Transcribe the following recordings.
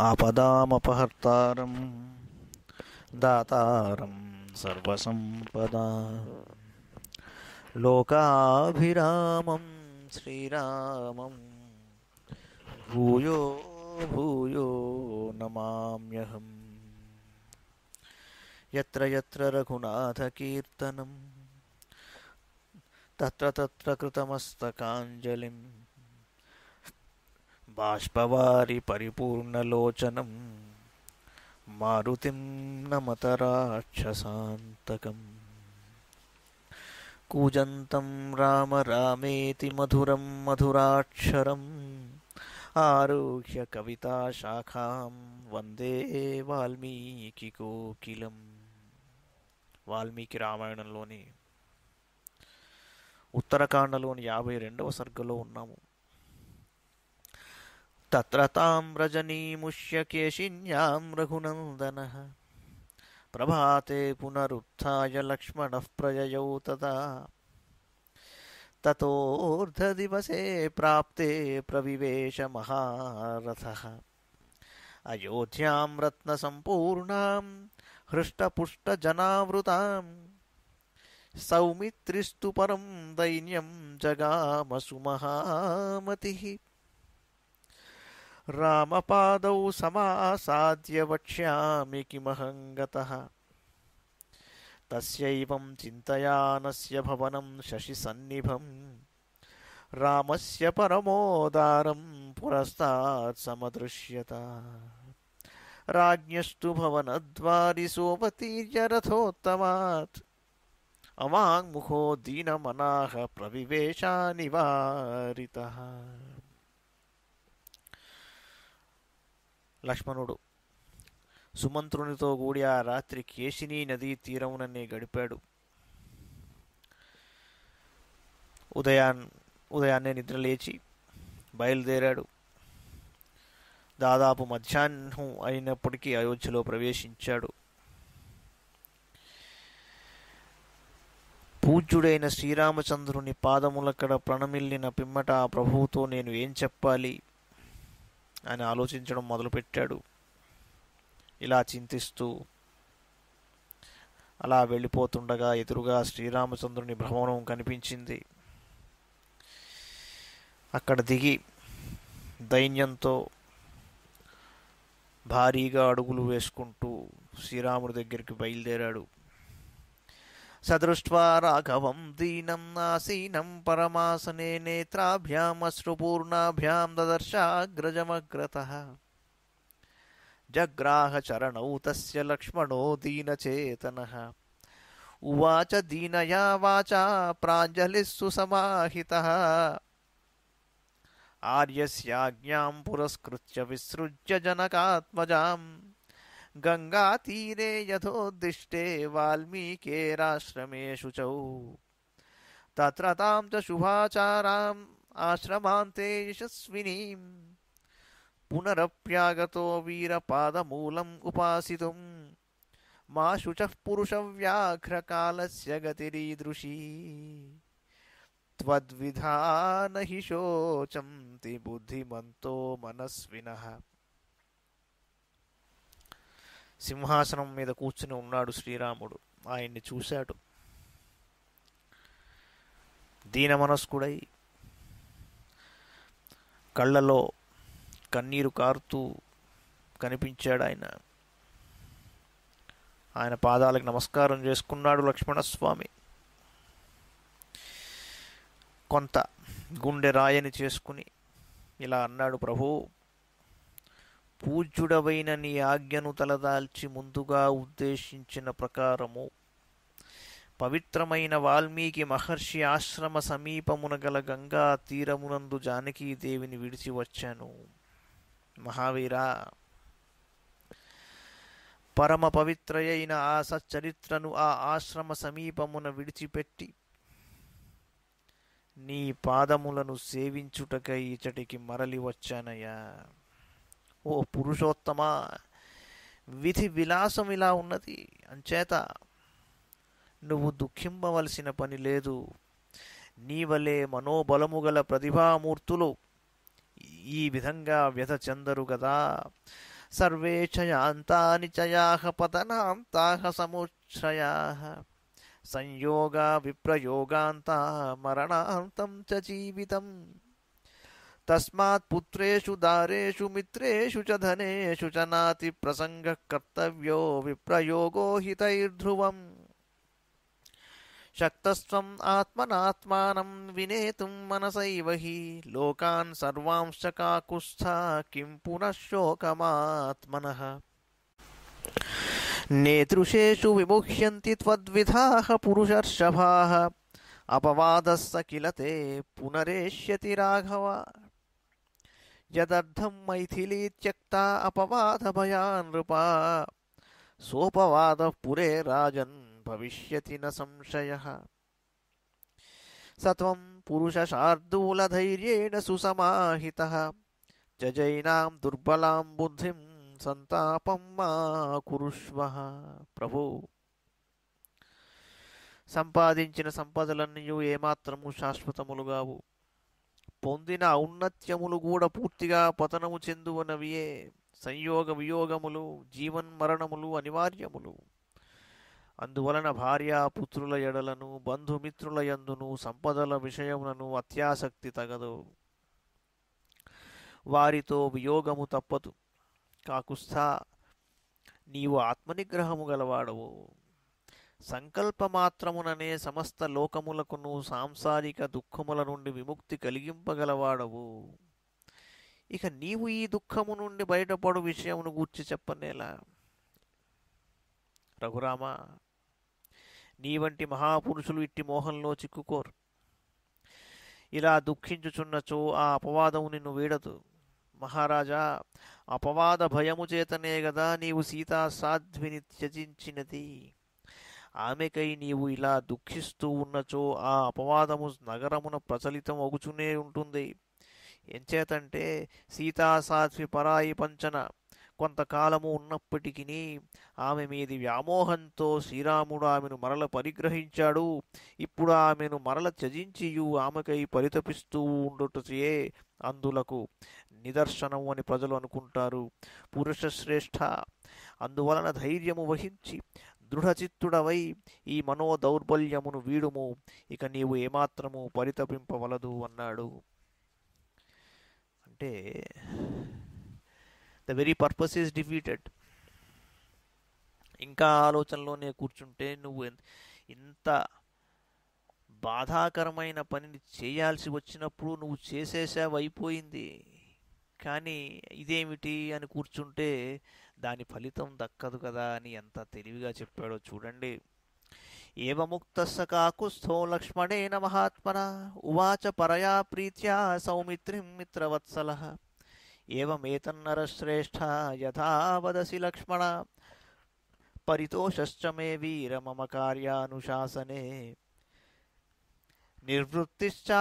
आपदामपहर्तारं दातारं सर्वसम्पदा लोकाभिरामं श्रीरामं भूयो भूयो नमाम्यहम् यत्र यत्र रघुनाथकीर्तनं तत्र तत्र कृतमस्तकाञ्जलिम् బాష్పవారి పరిపూర్ణలోచనం మారుతిం నమత రాక్షసాంతకం కూజంతం రామ రామేతి మధురం మధురాక్షరం ఆరుహ్య శాఖాం వందే వాల్మీకి కోకిలం వాల్మీకి రామాయణంలోని ఉత్తరకాండలోని యాభై రెండవ సర్గలో ఉన్నాము तत्र तां रजनीमुष्यकेशिन्यां रघुनन्दनः प्रभाते पुनरुत्थाय लक्ष्मणः प्रययौ तदा ततोऽर्ध्वदिवसे प्राप्ते प्रविवेशमहारथः अयोध्यां रत्नसम्पूर्णां हृष्टपुष्टजनावृतां सौमित्रिस्तु परं दैन्यं जगामसुमहामतिः रामपादौ समासाद्य वक्ष्यामि किमहङ्गतः तस्यैवं चिन्तयानस्य भवनं शशिसन्निभं रामस्य परमोदारं पुरस्तात् समदृश्यता राज्ञस्तु भवनद्वारिसोऽपतीर्यरथोत्तमात् अवाङ्मुखो दीनमनाः प्रविवेशानिवारितः లక్ష్మణుడు సుమంత్రునితో కూడి ఆ రాత్రి కేశినీ నదీ తీరముననే గడిపాడు ఉదయా ఉదయాన్నే నిద్రలేచి బయలుదేరాడు దాదాపు మధ్యాహ్నం అయినప్పటికీ అయోధ్యలో ప్రవేశించాడు పూజ్యుడైన శ్రీరామచంద్రుని పాదములక్కడ ప్రణమిల్లిన పిమ్మట ప్రభువుతో నేను ఏం చెప్పాలి అని ఆలోచించడం మొదలుపెట్టాడు ఇలా చింతిస్తూ అలా వెళ్ళిపోతుండగా ఎదురుగా శ్రీరామచంద్రుని భ్రమణం కనిపించింది అక్కడ దిగి దైన్యంతో భారీగా అడుగులు వేసుకుంటూ శ్రీరాముడి దగ్గరికి బయలుదేరాడు सदृष्ट्वा राघवं दीनं नासीनं परमासने नेत्राभ्यामश्रुपूर्णाभ्यां ददर्शाग्रजमग्रतः जग्राहचरणौ तस्य लक्ष्मणो दीनचेतनः उवाच दीनया वाचा प्राञ्जलिस्सु समाहितः आर्यस्याज्ञां पुरस्कृत्य विसृज्य जनकात्मजाम् गङ्गातीरे यथोद्दिष्टे वाल्मीकेराश्रमे शुचौ तत्र तां च शुभाचाराम् आश्रमान्ते यशस्विनीम् पुनरप्यागतो वीरपादमूलम् उपासितुम् मा शुचः पुरुषव्याघ्रकालस्य गतिरीदृशी त्वद्विधान हि शोचन्ति बुद्धिमन्तो मनस्विनः సింహాసనం మీద కూర్చుని ఉన్నాడు శ్రీరాముడు ఆయన్ని చూశాడు దీన మనస్కుడై కళ్ళలో కన్నీరు కారుతూ కనిపించాడు ఆయన ఆయన పాదాలకు నమస్కారం చేసుకున్నాడు లక్ష్మణస్వామి కొంత గుండె రాయని చేసుకుని ఇలా అన్నాడు ప్రభు పూజ్యుడవైన నీ ఆజ్ఞను తలదాల్చి ముందుగా ఉద్దేశించిన ప్రకారము పవిత్రమైన వాల్మీకి మహర్షి ఆశ్రమ సమీపమున గల గంగా తీరమునందు జానకీదేవిని విడిచి వచ్చాను మహావీరా పరమ పవిత్రయైన ఆ సచ్చరిత్రను ఆ ఆశ్రమ సమీపమున విడిచిపెట్టి నీ పాదములను సేవించుటకై ఇచటికి మరలి వచ్చానయ్యా ఓ పురుషోత్తమ విధి విలాసం ఇలా ఉన్నది అంచేత నువ్వు దుఃఖింపవలసిన పని లేదు నీవలే మనోబలము గల ప్రతిభామూర్తులు ఈ విధంగా వ్యధ చెందరు కదా సర్వే చయాంతాని చయాహ పతనాంతాహ సముశ్రయా సంయోగా విప్రయోగాంత మరణాంతం చ జీవితం तस्मात् पुत्रेषु दारेषु मित्रेषु च धनेषु च नातिप्रसङ्गः विप्रयोगो हितैर्ध्रुवम् शक्तस्त्वम् आत्मनात्मानं विनेतुं मनसैव हि लोकान् सर्वांश्च काकुत्स्था किं पुनः शोकमात्मनः नेतृशेषु विमुह्यन्ति त्वद्विधाः पुरुषर्षभाः स किल ते पुनरेष्यति राघवा यदर्धं मैथिलीत्यक्ता अपवादभयानृपा सोपवादः पुरे राजन् भविष्यति न संशयः स त्वं पुरुषशार्दूलधैर्येण सुसमाहितः जजैनां दुर्बलां बुद्धिं सन्तापं मा कुरुष्व प्रभो सम्पादचन सम्पदलन्यो ये मात्रमु పొందిన ఔన్నత్యములు కూడా పూర్తిగా పతనము చెందువనవియే సంయోగ వియోగములు జీవన్ మరణములు అనివార్యములు అందువలన భార్యాపుత్రుల ఎడలను బంధుమిత్రుల యందును సంపదల విషయములను అత్యాసక్తి తగదు వారితో వియోగము తప్పదు కాకుస్తా నీవు ఆత్మనిగ్రహము గలవాడవు సంకల్పమాత్రముననే సమస్త లోకములకును సాంసారిక దుఃఖముల నుండి విముక్తి కలిగింపగలవాడవు ఇక నీవు ఈ దుఃఖము నుండి బయటపడు విషయమును గూర్చి చెప్పనేలా రఘురామ నీ వంటి మహాపురుషులు ఇట్టి మోహంలో చిక్కుకోరు ఇలా దుఃఖించుచున్నచో ఆ అపవాదము నిన్ను వీడదు మహారాజా అపవాద భయము చేతనే గదా నీవు సీతా సాధ్విని త్యజించినది ఆమెకై నీవు ఇలా దుఃఖిస్తూ ఉన్నచో ఆ అపవాదము నగరమున ప్రచలితం అగుచునే ఉంటుంది ఎంచేతంటే సాత్వి పరాయి పంచన కొంతకాలము ఉన్నప్పటికీ ఆమె మీది వ్యామోహంతో శ్రీరాముడు ఆమెను మరల పరిగ్రహించాడు ఇప్పుడు ఆమెను మరల త్యజించియు ఆమెకై పరితపిస్తూ ఉండుటచే అందులకు నిదర్శనం అని ప్రజలు అనుకుంటారు పురుషశ్రేష్ఠ అందువలన ధైర్యము వహించి దృఢచిత్తుడవై ఈ మనోదౌర్బల్యమును వీడుము ఇక నీవు ఏమాత్రము పరితపింపవలదు అన్నాడు అంటే the very purpose is defeated ఇంకా ఆలోచనలోనే కూర్చుంటే నువ్వు ఇంత బాధాకరమైన పనిని చేయాల్సి వచ్చినప్పుడు నువ్వు చేసేసావు అయిపోయింది కానీ ఇదేమిటి అని కూర్చుంటే దాని ఫలితం దక్కదు కదా అని ఎంత తెలివిగా చెప్పాడో చూడండి ఏవముక్తస్స కాకుస్థో లక్ష్మణేన మహాత్మన ఉవాచ పరయా ప్రీత్యా సౌమిత్రిం మిత్రవత్సల ఏవమేతన్నరశ్రేష్ఠ యథావదసి వదసి లక్ష్మణ పరితోషశ్చ మే వీర మమ కార్యానుశాసనే నిర్వృత్తిశ్చా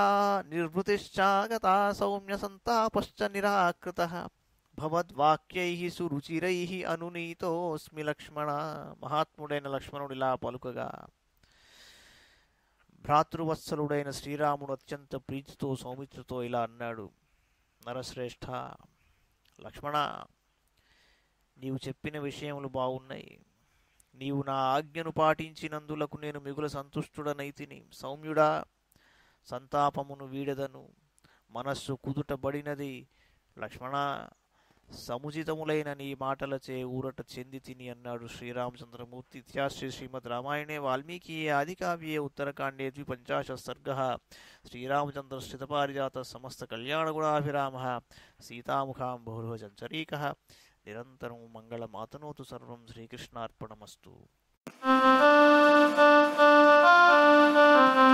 నిర్వృతిశ్చాగత సౌమ్య సంతాపశ్చ నిరాకృత భవద్వాక్యై సురుచిరై అనునీతోస్మి లక్ష్మణ మహాత్ముడైన లక్ష్మణుడు ఇలా పలుకగా భ్రాతృవత్సలుడైన శ్రీరాముడు అత్యంత ప్రీతితో సౌమిత్రతో ఇలా అన్నాడు నరశ్రేష్ఠ లక్ష్మణ నీవు చెప్పిన విషయములు బాగున్నాయి నీవు నా ఆజ్ఞను పాటించినందులకు నేను మిగుల సంతుష్టుడనైతిని సౌమ్యుడా సంతాపమును వీడదను మనస్సు కుదుటబడినది లక్ష్మణ సముచితములైన నీ మాటలచే ఊరట చెంది తిని అన్నాడు శ్రీరామచంద్రమూర్తి ఇత్యాశ్రీ శ్రీమద్ రామాయణే వాల్మీకి ఆదికావ్యే ఉత్తరకాండే ద్విపంచాశ సర్గ శ్రీరామచంద్ర శ్రితపారిజాత సమస్త కళ్యాణగుణాభిరామ సీతాముఖాం బహురోజంచరీక నిరంతరం మంగళమాతనోతు సర్వం శ్రీకృష్ణార్పణమస్తు Thank you.